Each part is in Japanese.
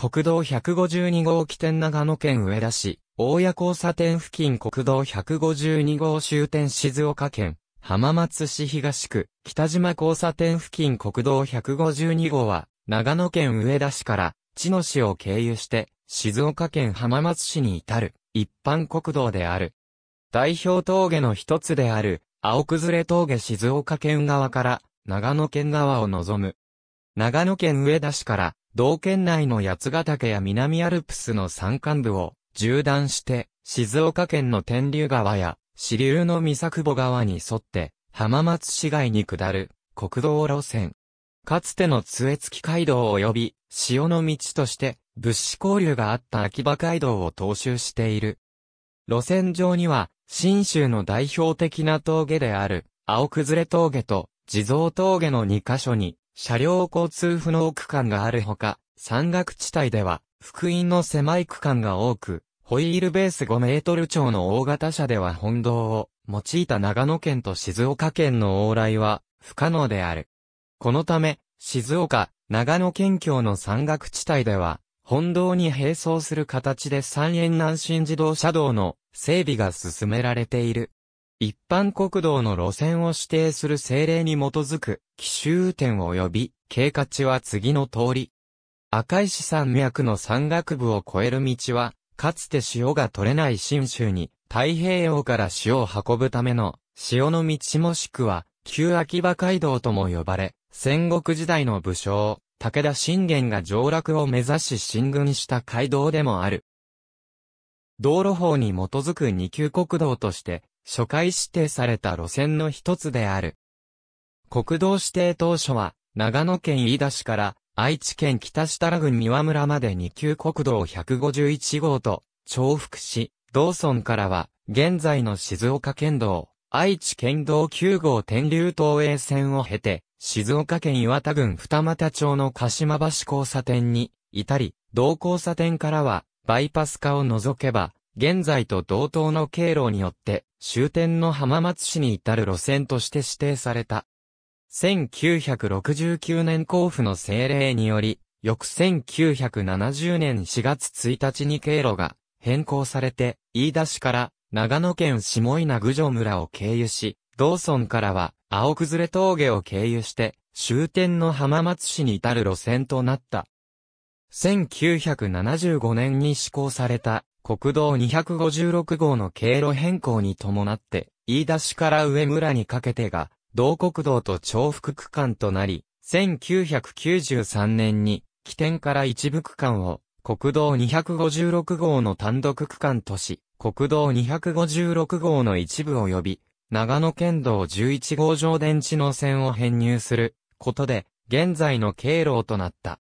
国道152号起点長野県上田市、大谷交差点付近国道152号終点静岡県、浜松市東区、北島交差点付近国道152号は、長野県上田市から、地野市を経由して、静岡県浜松市に至る、一般国道である。代表峠の一つである、青崩れ峠静岡県側から、長野県側を望む。長野県上田市から、道県内の八ヶ岳や南アルプスの山間部を縦断して、静岡県の天竜川や支流の三作母川に沿って浜松市街に下る国道路線。かつての杖月街道及び潮の道として物資交流があった秋葉街道を踏襲している。路線上には、新州の代表的な峠である、青崩峠と地蔵峠の2カ所に、車両交通不能区間があるほか、山岳地帯では、福音の狭い区間が多く、ホイールベース5メートル超の大型車では本道を用いた長野県と静岡県の往来は不可能である。このため、静岡、長野県境の山岳地帯では、本道に並走する形で三円南新自動車道の整備が進められている。一般国道の路線を指定する政令に基づく、奇襲転及び、経過地は次の通り。赤石山脈の山岳部を越える道は、かつて塩が取れない新州に、太平洋から塩を運ぶための、塩の道もしくは、旧秋葉街道とも呼ばれ、戦国時代の武将、武田信玄が上落を目指し進軍した街道でもある。道路法に基づく二級国道として、初回指定された路線の一つである。国道指定当初は、長野県飯田市から愛知県北設楽郡三輪村まで2級国道151号と重複し、道村からは現在の静岡県道、愛知県道9号天竜東映線を経て、静岡県岩田郡二俣町の鹿島橋交差点に至り、同交差点からはバイパス化を除けば、現在と同等の経路によって終点の浜松市に至る路線として指定された。1969年交付の政令により、翌1970年4月1日に経路が変更されて、飯田市から長野県下稲郡上村を経由し、道村からは青崩峠を経由して、終点の浜松市に至る路線となった。1975年に施行された国道256号の経路変更に伴って、飯田市から上村にかけてが、同国道と重複区間となり、1993年に、起点から一部区間を、国道256号の単独区間とし、国道256号の一部を呼び、長野県道11号上電池の線を編入することで、現在の経路となった。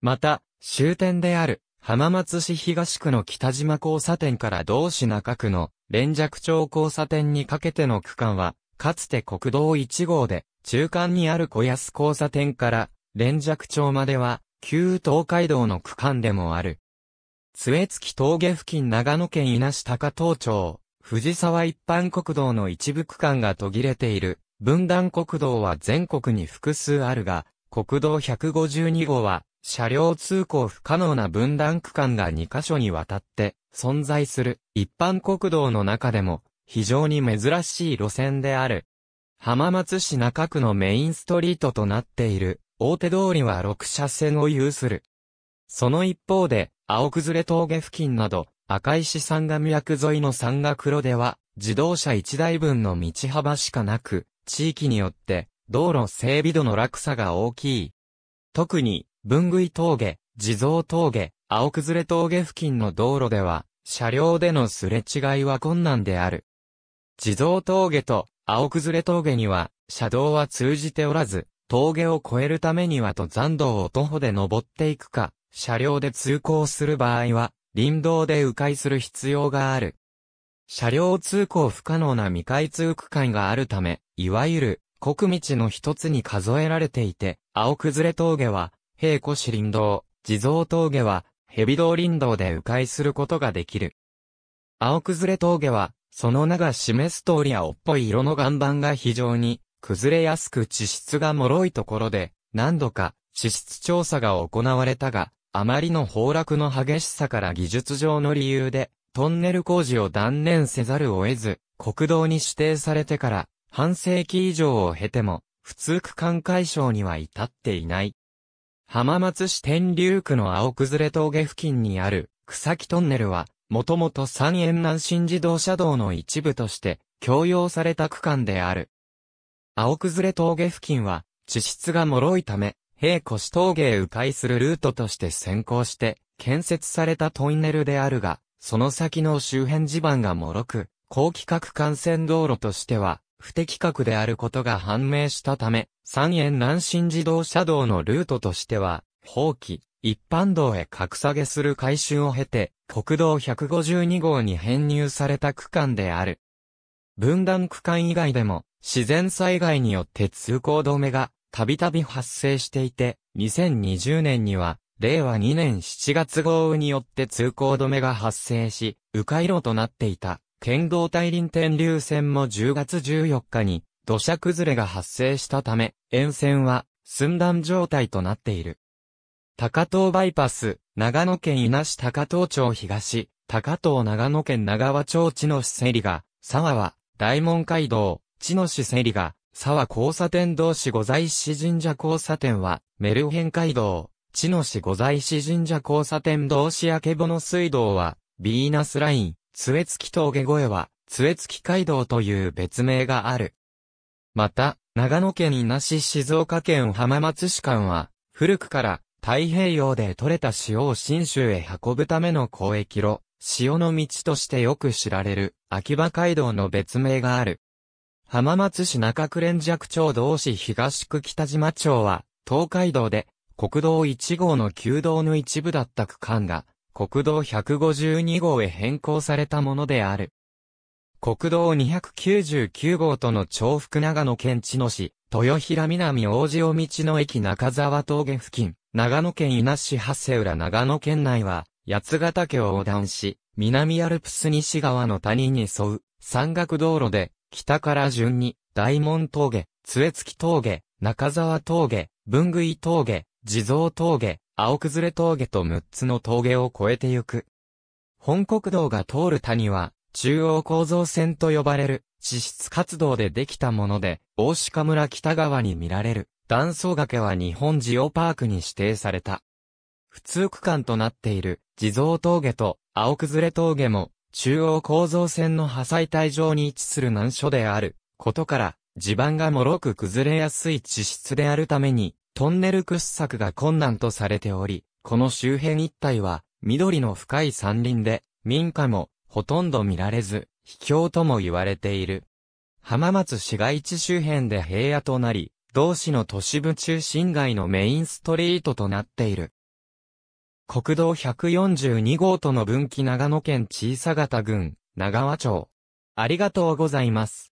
また、終点である浜松市東区の北島交差点から同市中区の連尺町交差点にかけての区間は、かつて国道1号で、中間にある小安交差点から連尺町までは、旧東海道の区間でもある。杖月峠付近長野県稲市高東町、藤沢一般国道の一部区間が途切れている。分断国道は全国に複数あるが、国道152号は車両通行不可能な分断区間が2カ所にわたって存在する一般国道の中でも非常に珍しい路線である。浜松市中区のメインストリートとなっている大手通りは6車線を有する。その一方で青崩れ峠付近など赤石山が脈沿いの山岳黒では自動車1台分の道幅しかなく地域によって道路整備度の落差が大きい。特に文具井峠、地蔵峠、青崩れ峠付近の道路では、車両でのすれ違いは困難である。地蔵峠と青崩れ峠には、車道は通じておらず、峠を越えるためには登山道を徒歩で登っていくか、車両で通行する場合は、林道で迂回する必要がある。車両通行不可能な未開通区間があるため、いわゆる、国道の一つに数えられていて、青崩れ峠は、平古市林道、地蔵峠は、蛇道林道で迂回することができる。青崩れ峠は、その名が示す通り青っぽい色の岩盤が非常に、崩れやすく地質が脆いところで、何度か、地質調査が行われたが、あまりの崩落の激しさから技術上の理由で、トンネル工事を断念せざるを得ず、国道に指定されてから、半世紀以上を経ても、普通区間解消には至っていない。浜松市天竜区の青崩れ峠付近にある草木トンネルは、もともと三円南新自動車道の一部として共用された区間である。青崩れ峠付近は、地質が脆いため、平越峠へ迂回するルートとして先行して建設されたトンネルであるが、その先の周辺地盤が脆く、高規格幹線道路としては不適格であることが判明したため、三円南新自動車道のルートとしては、放棄、一般道へ格下げする改修を経て、国道152号に編入された区間である。分断区間以外でも、自然災害によって通行止めが、たびたび発生していて、2020年には、令和2年7月豪雨によって通行止めが発生し、迂回路となっていた。県道大輪天竜線も10月14日に土砂崩れが発生したため、沿線は寸断状態となっている。高東バイパス、長野県稲市高東町東、高東長野県長和町地の市競が、沢は、大門街道、地の市競が、沢交差点同士御在市神社交差点は、メルヘン街道、地の市御在市神社交差点同士明けぼの水道は、ビーナスライン、杖月峠越えは、杖月街道という別名がある。また、長野県伊那市静岡県浜松市間は、古くから太平洋で採れた塩を新州へ運ぶための交易路、塩の道としてよく知られる秋葉街道の別名がある。浜松市中区連尺町同市東区北島町は、東海道で国道1号の旧道の一部だった区間が、国道152号へ変更されたものである。国道299号との重複長野県茅野市、豊平南大塩道の駅中沢峠付近、長野県稲市長谷浦長野県内は、八ヶ岳を横断し、南アルプス西側の谷に沿う、山岳道路で、北から順に、大門峠、杖月峠、中沢峠、文具井峠、地蔵峠、青崩れ峠と6つの峠を越えてゆく。本国道が通る谷は、中央構造線と呼ばれる、地質活動でできたもので、大鹿村北側に見られる、断層崖は日本ジオパークに指定された。普通区間となっている、地蔵峠と青崩れ峠も、中央構造線の破砕帯上に位置する難所である、ことから、地盤がもろく崩れやすい地質であるために、トンネル掘削が困難とされており、この周辺一帯は、緑の深い山林で、民家も、ほとんど見られず、秘境とも言われている。浜松市街地周辺で平野となり、同市の都市部中心街のメインストリートとなっている。国道142号との分岐長野県小佐方郡、長和町。ありがとうございます。